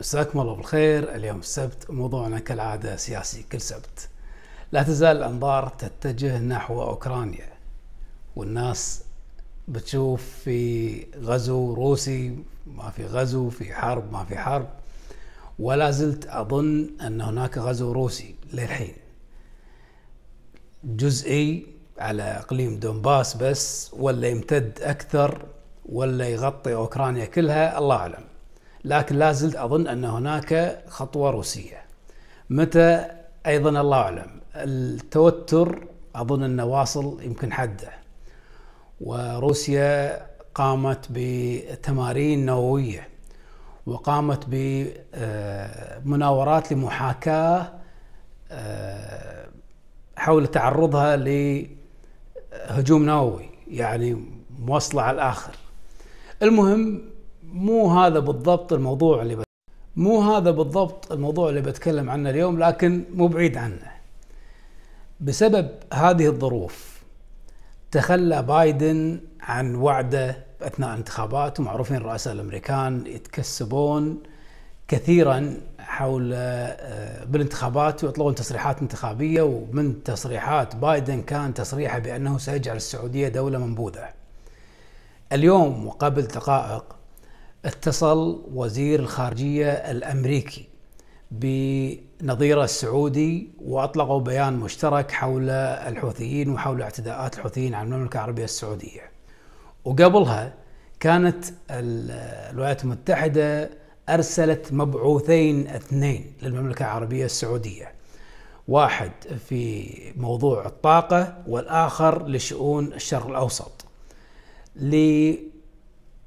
مساكم الله بالخير اليوم السبت موضوعنا كالعادة سياسي كل سبت لا تزال الأنظار تتجه نحو أوكرانيا والناس بتشوف في غزو روسي ما في غزو في حرب ما في حرب ولا زلت أظن أن هناك غزو روسي للحين جزئي على إقليم دونباس بس ولا يمتد أكثر ولا يغطي أوكرانيا كلها الله أعلم لكن لا زلت اظن ان هناك خطوه روسيه. متى ايضا الله اعلم، التوتر اظن انه واصل يمكن حده. وروسيا قامت بتمارين نوويه وقامت بمناورات آه، لمحاكاه آه، حول تعرضها لهجوم نووي يعني موصله على الاخر. المهم مو هذا بالضبط الموضوع اللي بت... مو هذا بالضبط الموضوع اللي بتكلم عنه اليوم لكن مو بعيد عنه بسبب هذه الظروف تخلى بايدن عن وعده اثناء انتخابات ومعروفين الرؤساء الامريكان يتكسبون كثيرا حول آه، بالانتخابات ويطلقون تصريحات انتخابيه ومن تصريحات بايدن كان تصريحه بانه سيجعل السعوديه دوله منبوذه. اليوم وقبل دقائق اتصل وزير الخارجية الأمريكي بنظيره السعودي واطلقوا بيان مشترك حول الحوثيين وحول اعتداءات الحوثيين على المملكه العربيه السعوديه. وقبلها كانت الولايات المتحده ارسلت مبعوثين اثنين للمملكه العربيه السعوديه. واحد في موضوع الطاقه والاخر لشؤون الشرق الاوسط.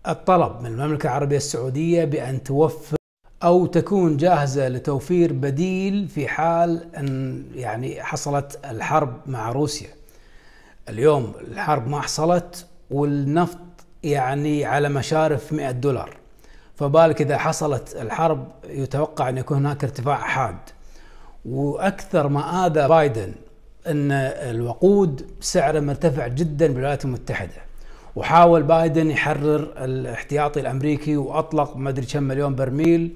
الطلب من المملكة العربية السعودية بأن توفر أو تكون جاهزة لتوفير بديل في حال أن يعني حصلت الحرب مع روسيا اليوم الحرب ما حصلت والنفط يعني على مشارف 100 دولار فبالك إذا حصلت الحرب يتوقع أن يكون هناك ارتفاع حاد وأكثر ما آذى بايدن أن الوقود سعره مرتفع جدا بالولايات المتحدة وحاول بايدن يحرر الاحتياطي الامريكي واطلق ما ادري كم مليون برميل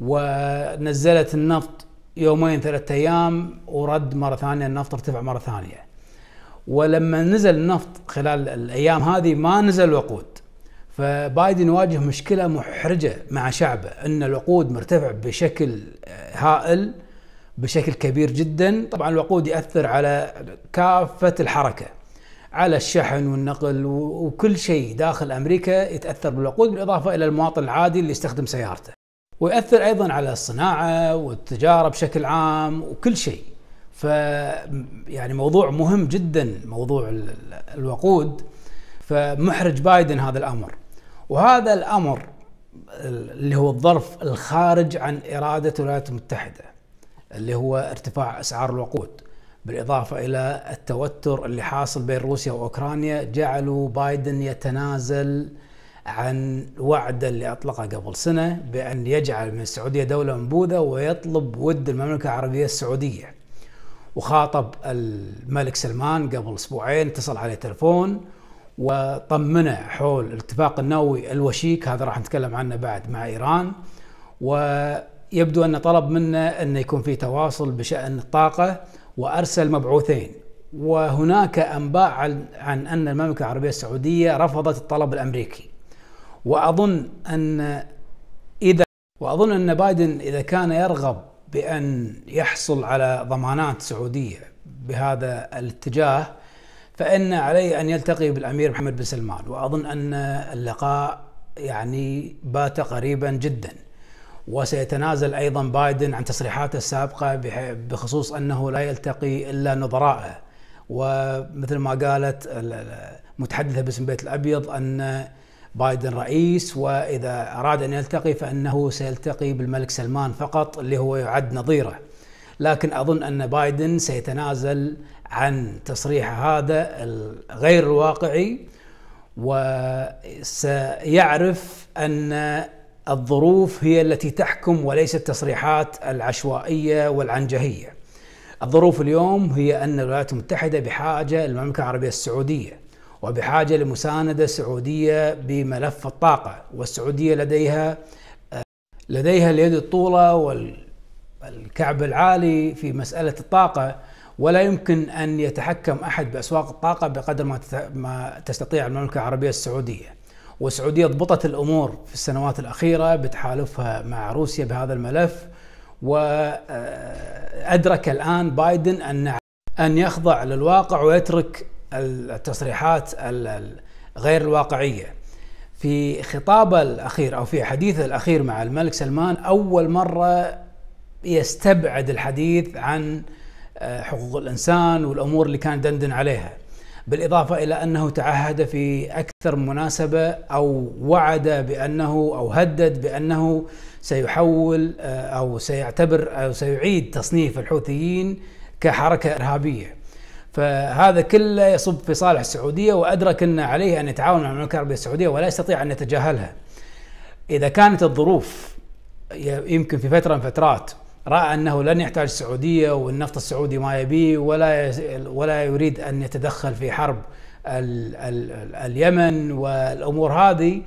ونزلت النفط يومين ثلاثة ايام ورد مره ثانيه النفط ارتفع مره ثانيه. ولما نزل النفط خلال الايام هذه ما نزل الوقود. فبايدن يواجه مشكله محرجه مع شعبه ان الوقود مرتفع بشكل هائل بشكل كبير جدا، طبعا الوقود ياثر على كافه الحركه. على الشحن والنقل وكل شيء داخل امريكا يتاثر بالوقود بالاضافه الى المواطن العادي اللي يستخدم سيارته. ويؤثر ايضا على الصناعه والتجاره بشكل عام وكل شيء. ف يعني موضوع مهم جدا موضوع الوقود فمحرج بايدن هذا الامر. وهذا الامر اللي هو الظرف الخارج عن اراده الولايات المتحده اللي هو ارتفاع اسعار الوقود. بالإضافة إلى التوتر اللي حاصل بين روسيا وأوكرانيا جعلوا بايدن يتنازل عن وعده اللي أطلقه قبل سنة بأن يجعل من السعودية دولة منبوذة ويطلب ود المملكة العربية السعودية وخاطب الملك سلمان قبل أسبوعين اتصل عليه تلفون وطمنه حول الاتفاق النووي الوشيك هذا راح نتكلم عنه بعد مع إيران ويبدو أنه طلب منه أنه يكون في تواصل بشأن الطاقة وأرسل مبعوثين وهناك أنباء عن أن المملكة العربية السعودية رفضت الطلب الأمريكي وأظن أن إذا وأظن أن بايدن إذا كان يرغب بأن يحصل على ضمانات سعودية بهذا الاتجاه فإن عليه أن يلتقي بالأمير محمد بن سلمان وأظن أن اللقاء يعني بات قريبا جداً وسيتنازل أيضا بايدن عن تصريحاته السابقة بخصوص أنه لا يلتقي إلا نظرائه ومثل ما قالت المتحدثة باسم البيت الأبيض أن بايدن رئيس وإذا أراد أن يلتقي فإنه سيلتقي بالملك سلمان فقط اللي هو يعد نظيره لكن أظن أن بايدن سيتنازل عن تصريحه هذا الغير الواقعي وسيعرف أن الظروف هي التي تحكم وليس التصريحات العشوائيه والعنجهيه. الظروف اليوم هي ان الولايات المتحده بحاجه للمملكه العربيه السعوديه وبحاجه لمسانده سعوديه بملف الطاقه والسعوديه لديها آه، لديها اليد الطوله والكعب العالي في مساله الطاقه ولا يمكن ان يتحكم احد باسواق الطاقه بقدر ما تستطيع المملكه العربيه السعوديه. والسعوديه ضبطت الامور في السنوات الاخيره بتحالفها مع روسيا بهذا الملف وادرك الان بايدن ان ان يخضع للواقع ويترك التصريحات غير الواقعيه. في خطابه الاخير او في حديثه الاخير مع الملك سلمان اول مره يستبعد الحديث عن آه، حقوق الانسان والامور اللي كان دندن عليها. بالإضافة إلى أنه تعهد في أكثر مناسبة أو وعد بأنه أو هدد بأنه سيحول آه، أو سيعتبر أو سيعيد تصنيف الحوثيين كحركة إرهابية فهذا كله يصب في صالح السعودية وأدرك أن عليه أن يتعاون مع المملكة العربية السعودية ولا يستطيع أن يتجاهلها إذا كانت الظروف يمكن في فترة من فترات راى انه لن يحتاج السعوديه والنفط السعودي ما يبيه ولا ولا يريد ان يتدخل في حرب الـ الـ اليمن والامور هذه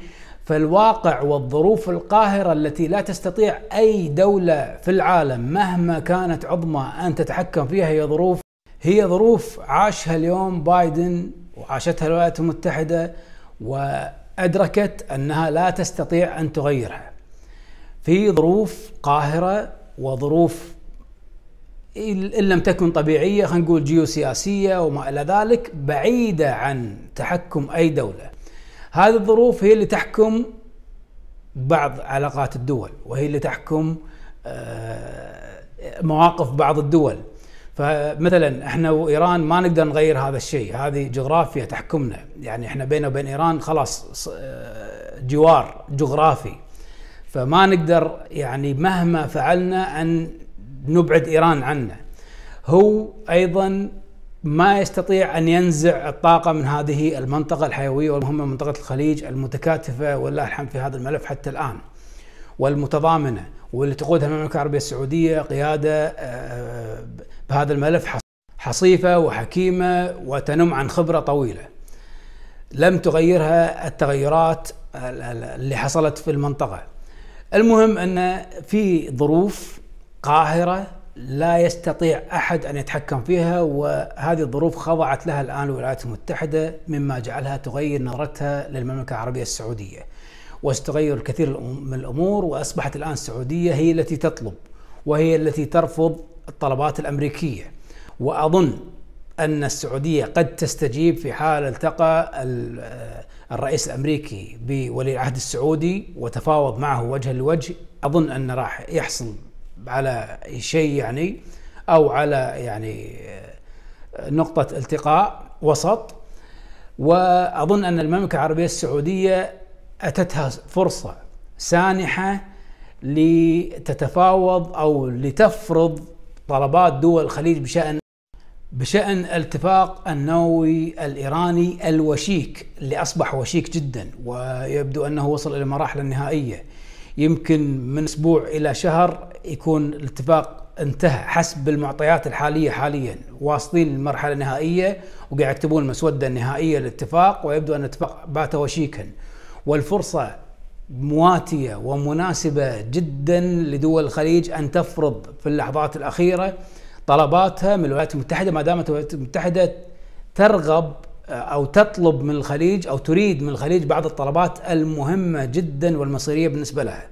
فالواقع والظروف القاهره التي لا تستطيع اي دوله في العالم مهما كانت عظمى ان تتحكم فيها هي ظروف هي ظروف عاشها اليوم بايدن وعاشتها الولايات المتحده وادركت انها لا تستطيع ان تغيرها. في ظروف قاهره وظروف ان لم تكن طبيعيه خلينا نقول جيوسياسيه وما الى ذلك بعيده عن تحكم اي دوله. هذه الظروف هي اللي تحكم بعض علاقات الدول وهي اللي تحكم آه، مواقف بعض الدول. فمثلا احنا وايران ما نقدر نغير هذا الشيء، هذه جغرافيا تحكمنا، يعني احنا بيننا وبين ايران خلاص آه، جوار جغرافي. فما نقدر يعني مهما فعلنا ان نبعد ايران عنه هو ايضا ما يستطيع ان ينزع الطاقه من هذه المنطقه الحيويه والمهمه منطقه الخليج المتكاتفه ولله الحمد في هذا الملف حتى الان والمتضامنه واللي تقودها المملكه العربيه السعوديه قياده آه، بهذا الملف حصيفه وحكيمه وتنم عن خبره طويله. لم تغيرها التغيرات اللي حصلت في المنطقه. المهم ان في ظروف قاهره لا يستطيع احد ان يتحكم فيها وهذه الظروف خضعت لها الان الولايات المتحده مما جعلها تغير نظرتها للمملكه العربيه السعوديه. واستغير الكثير من الامور واصبحت الان السعوديه هي التي تطلب وهي التي ترفض الطلبات الامريكيه. واظن أن السعودية قد تستجيب في حال التقى الرئيس الأمريكي بولي العهد السعودي وتفاوض معه وجها لوجه أظن أن راح يحصل على شيء يعني أو على يعني نقطة التقاء وسط وأظن أن المملكة العربية السعودية أتتها فرصة سانحة لتتفاوض أو لتفرض طلبات دول الخليج بشأن بشأن الاتفاق النووي الإيراني الوشيك اللي أصبح وشيك جدا ويبدو أنه وصل إلى مراحل النهائية يمكن من أسبوع إلى شهر يكون الاتفاق انتهى حسب المعطيات الحالية حاليا واصلين للمرحلة النهائية وقاعد يكتبون المسودة النهائية للاتفاق ويبدو أن الاتفاق بات وشيكا والفرصة مواتية ومناسبة جدا لدول الخليج أن تفرض في اللحظات الأخيرة طلباتها من الولايات المتحده ما دامت الولايات المتحده ترغب آه، او تطلب من الخليج او تريد من الخليج بعض الطلبات المهمه جدا والمصيريه بالنسبه لها.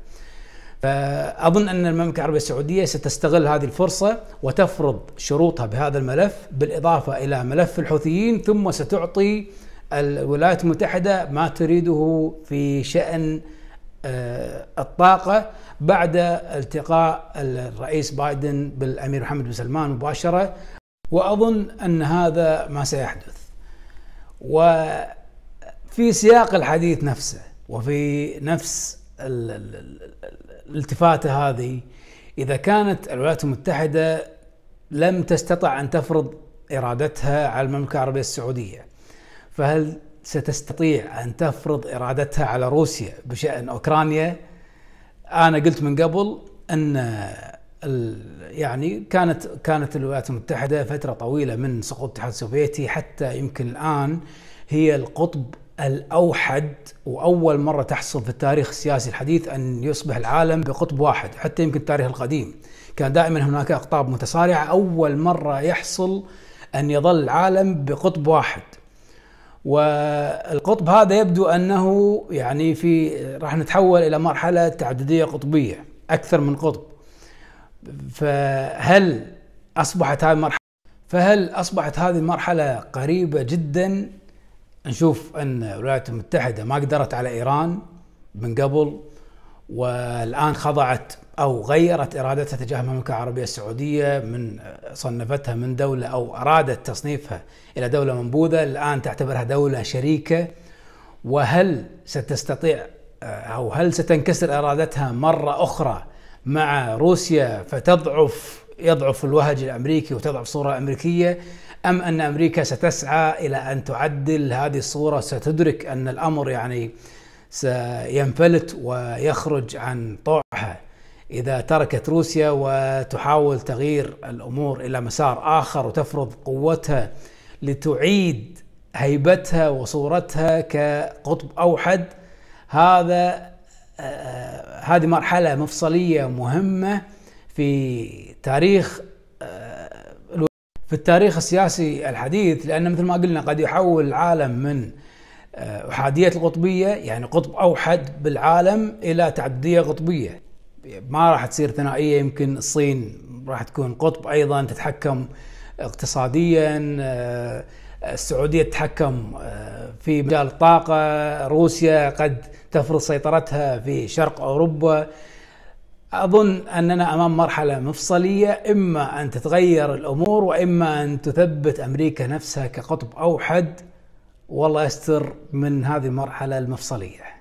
فاظن ان المملكه العربيه السعوديه ستستغل هذه الفرصه وتفرض شروطها بهذا الملف بالاضافه الى ملف الحوثيين ثم ستعطي الولايات المتحده ما تريده في شان آه، الطاقة بعد التقاء الرئيس بايدن بالأمير محمد بن سلمان مباشرة وأظن أن هذا ما سيحدث وفي سياق الحديث نفسه وفي نفس الالتفاتة هذه إذا كانت الولايات المتحدة لم تستطع أن تفرض إرادتها على المملكة العربية السعودية فهل ستستطيع ان تفرض ارادتها على روسيا بشان اوكرانيا انا قلت من قبل ان يعني كانت كانت الولايات المتحده فتره طويله من سقوط الاتحاد السوفيتي حتى يمكن الان هي القطب الاوحد واول مره تحصل في التاريخ السياسي الحديث ان يصبح العالم بقطب واحد حتى يمكن التاريخ القديم كان دائما هناك اقطاب متصارعه اول مره يحصل ان يظل العالم بقطب واحد والقطب هذا يبدو انه يعني في راح نتحول الى مرحله تعدديه قطبيه اكثر من قطب فهل اصبحت هذه المرحله فهل اصبحت هذه المرحله قريبه جدا نشوف ان الولايات المتحده ما قدرت على ايران من قبل والآن خضعت أو غيرت إرادتها تجاه المملكة العربية السعودية من صنفتها من دولة أو أرادت تصنيفها إلى دولة منبوذة الآن تعتبرها دولة شريكة وهل ستستطيع أو هل ستنكسر إرادتها مرة أخرى مع روسيا فتضعف يضعف الوهج الأمريكي وتضعف الصورة الأمريكية أم أن أمريكا ستسعى إلى أن تعدل هذه الصورة ستدرك أن الأمر يعني سينفلت ويخرج عن طوعها اذا تركت روسيا وتحاول تغيير الامور الى مسار اخر وتفرض قوتها لتعيد هيبتها وصورتها كقطب اوحد هذا آه هذه مرحله مفصليه مهمه في تاريخ آه في التاريخ السياسي الحديث لان مثل ما قلنا قد يحول العالم من أحادية آه، القطبية يعني قطب أوحد بالعالم إلى تعددية قطبية ما راح تصير ثنائية يمكن الصين راح تكون قطب أيضا تتحكم اقتصاديا آه، السعودية تتحكم آه، في مجال الطاقة روسيا قد تفرض سيطرتها في شرق أوروبا أظن أننا أمام مرحلة مفصلية إما أن تتغير الأمور وإما أن تثبت أمريكا نفسها كقطب أوحد والله يستر من هذه المرحله المفصليه.